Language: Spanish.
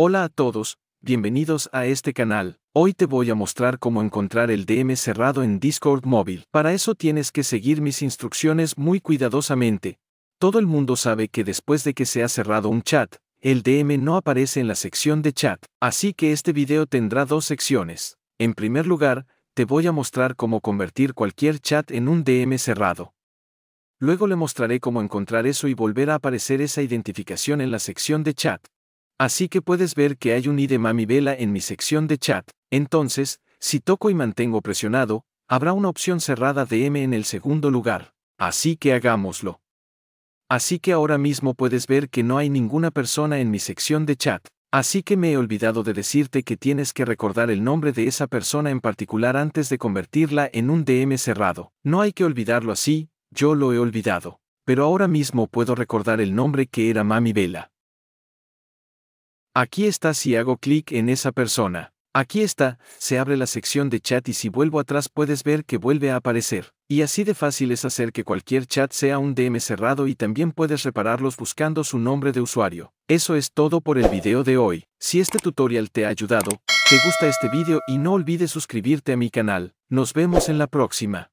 Hola a todos, bienvenidos a este canal. Hoy te voy a mostrar cómo encontrar el DM cerrado en Discord móvil. Para eso tienes que seguir mis instrucciones muy cuidadosamente. Todo el mundo sabe que después de que se ha cerrado un chat, el DM no aparece en la sección de chat, así que este video tendrá dos secciones. En primer lugar, te voy a mostrar cómo convertir cualquier chat en un DM cerrado. Luego le mostraré cómo encontrar eso y volver a aparecer esa identificación en la sección de chat. Así que puedes ver que hay un ID de Mami Vela en mi sección de chat, entonces, si toco y mantengo presionado, habrá una opción cerrada de en el segundo lugar, así que hagámoslo. Así que ahora mismo puedes ver que no hay ninguna persona en mi sección de chat, así que me he olvidado de decirte que tienes que recordar el nombre de esa persona en particular antes de convertirla en un DM cerrado. No hay que olvidarlo así, yo lo he olvidado. Pero ahora mismo puedo recordar el nombre que era Mami Vela. Aquí está si hago clic en esa persona. Aquí está, se abre la sección de chat y si vuelvo atrás puedes ver que vuelve a aparecer. Y así de fácil es hacer que cualquier chat sea un DM cerrado y también puedes repararlos buscando su nombre de usuario. Eso es todo por el video de hoy. Si este tutorial te ha ayudado, te gusta este video y no olvides suscribirte a mi canal. Nos vemos en la próxima.